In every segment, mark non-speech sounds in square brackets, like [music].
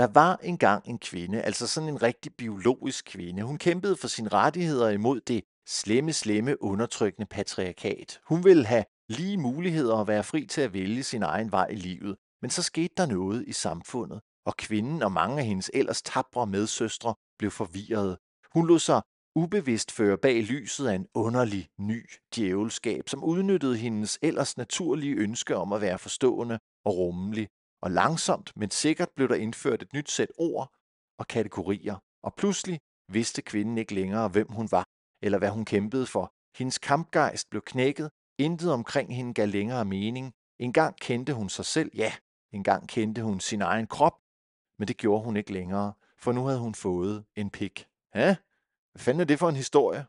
Der var engang en kvinde, altså sådan en rigtig biologisk kvinde. Hun kæmpede for sine rettigheder imod det slemme, slemme, undertrykkende patriarkat. Hun ville have lige muligheder og være fri til at vælge sin egen vej i livet. Men så skete der noget i samfundet, og kvinden og mange af hendes ellers tabre medsøstre blev forvirrede. Hun lod sig ubevidst føre bag lyset af en underlig, ny djævelskab, som udnyttede hendes ellers naturlige ønske om at være forstående og rummelig og langsomt, men sikkert blev der indført et nyt sæt ord og kategorier, og pludselig vidste kvinden ikke længere, hvem hun var, eller hvad hun kæmpede for. Hendes kampgejst blev knækket, intet omkring hende gav længere mening. En gang kendte hun sig selv, ja, en gang kendte hun sin egen krop, men det gjorde hun ikke længere, for nu havde hun fået en pik. Hæ? Hvad fanden er det for en historie?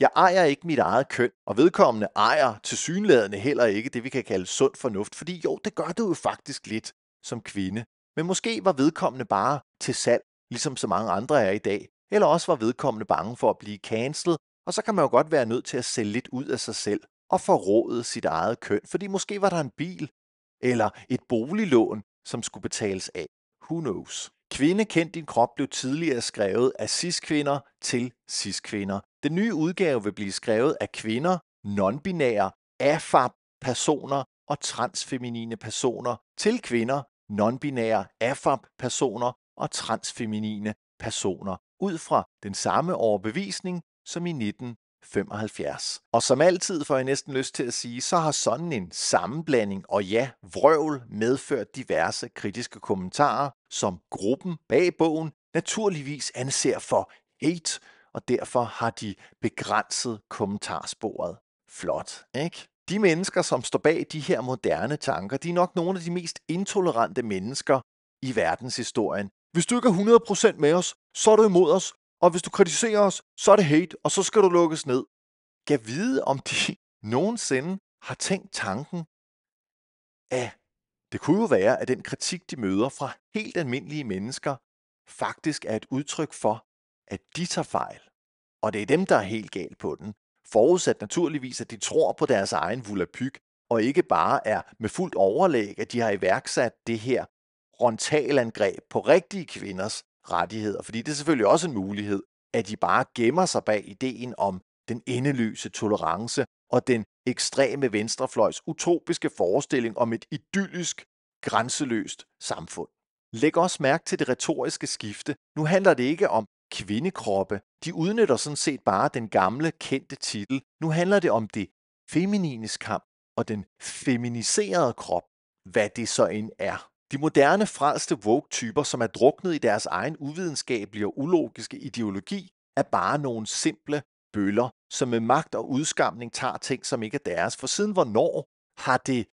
Jeg ejer ikke mit eget køn, og vedkommende ejer tilsyneladende heller ikke det, vi kan kalde sund fornuft, fordi jo, det gør du jo faktisk lidt som kvinde. Men måske var vedkommende bare til salg, ligesom så mange andre er i dag, eller også var vedkommende bange for at blive cancelled, og så kan man jo godt være nødt til at sælge lidt ud af sig selv og forråde sit eget køn, fordi måske var der en bil eller et boliglån, som skulle betales af. Who knows? Kvinde kend din krop blev tidligere skrevet af cis-kvinder til cis-kvinder. Den nye udgave vil blive skrevet af kvinder, nonbinære, AFAB-personer og transfeminine personer til kvinder, nonbinære, AFAB-personer og transfeminine personer ud fra den samme overbevisning som i 1975. Og som altid får jeg næsten lyst til at sige, så har sådan en sammenblanding og ja, vrøvl medført diverse kritiske kommentarer, som gruppen bag bogen naturligvis anser for hate og derfor har de begrænset kommentarsporet. Flot, ikke? De mennesker, som står bag de her moderne tanker, de er nok nogle af de mest intolerante mennesker i verdenshistorien. Hvis du ikke er 100% med os, så er du imod os, og hvis du kritiserer os, så er det hate, og så skal du lukkes ned. Gav vide, om de [laughs] nogensinde har tænkt tanken, at det kunne jo være, at den kritik, de møder fra helt almindelige mennesker, faktisk er et udtryk for, at de tager fejl. Og det er dem, der er helt galt på den. Forudsat naturligvis, at de tror på deres egen vulapyk, og ikke bare er med fuldt overlæg, at de har iværksat det her frontalangreb på rigtige kvinders rettigheder. Fordi det er selvfølgelig også en mulighed, at de bare gemmer sig bag ideen om den endeløse tolerance og den ekstreme venstrefløjs utopiske forestilling om et idyllisk, grænseløst samfund. Læg også mærke til det retoriske skifte. Nu handler det ikke om kvindekroppe. De udnytter sådan set bare den gamle, kendte titel. Nu handler det om det feminines kamp og den feminiserede krop, hvad det så end er. De moderne frelste woke-typer, som er druknet i deres egen uvidenskabelige og ulogiske ideologi, er bare nogle simple bøller, som med magt og udskamning tager ting, som ikke er deres. For siden hvornår har det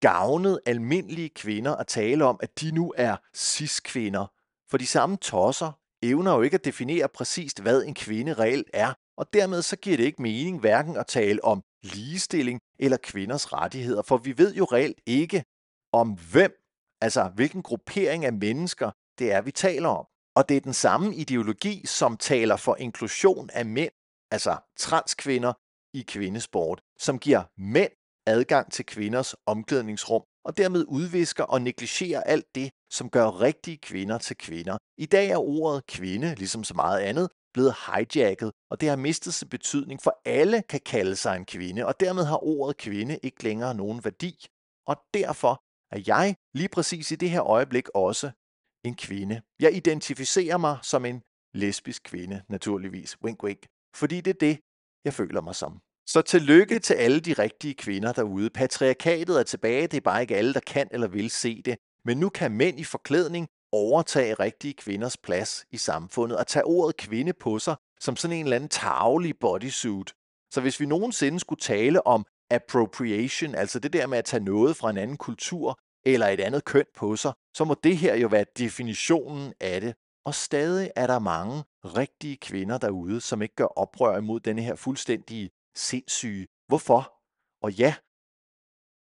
gavnet almindelige kvinder at tale om, at de nu er cis-kvinder? For de samme tosser evner jo ikke at definere præcist, hvad en kvinde reelt er, og dermed så giver det ikke mening hverken at tale om ligestilling eller kvinders rettigheder, for vi ved jo reelt ikke om hvem, altså hvilken gruppering af mennesker det er, vi taler om. Og det er den samme ideologi, som taler for inklusion af mænd, altså transkvinder, i kvindesport, som giver mænd adgang til kvinders omklædningsrum og dermed udvisker og negligerer alt det, som gør rigtige kvinder til kvinder. I dag er ordet kvinde, ligesom så meget andet, blevet hijacket, og det har mistet sin betydning, for alle kan kalde sig en kvinde, og dermed har ordet kvinde ikke længere nogen værdi. Og derfor er jeg lige præcis i det her øjeblik også en kvinde. Jeg identificerer mig som en lesbisk kvinde, naturligvis. Wink, wink. Fordi det er det, jeg føler mig som. Så tillykke til alle de rigtige kvinder derude. Patriarkatet er tilbage, det er bare ikke alle, der kan eller vil se det. Men nu kan mænd i forklædning overtage rigtige kvinders plads i samfundet og tage ordet kvinde på sig som sådan en eller anden tavlig bodysuit. Så hvis vi nogensinde skulle tale om appropriation, altså det der med at tage noget fra en anden kultur eller et andet køn på sig, så må det her jo være definitionen af det. Og stadig er der mange rigtige kvinder derude, som ikke gør oprør imod denne her fuldstændige sindssyge. Hvorfor? Og ja,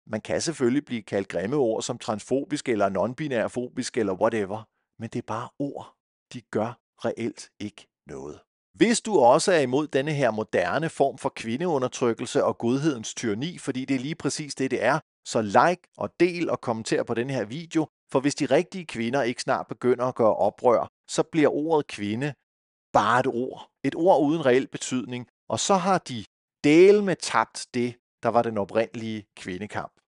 man kan selvfølgelig blive kaldt grimme ord som transfobisk eller nonbinærfobisk eller whatever, men det er bare ord. De gør reelt ikke noget. Hvis du også er imod denne her moderne form for kvindeundertrykkelse og godhedens tyranni, fordi det er lige præcis det, det er, så like og del og kommenter på den her video, for hvis de rigtige kvinder ikke snart begynder at gøre oprør, så bliver ordet kvinde bare et ord. Et ord uden reel betydning, og så har de del med tabt det, der var den oprindelige kvindekamp.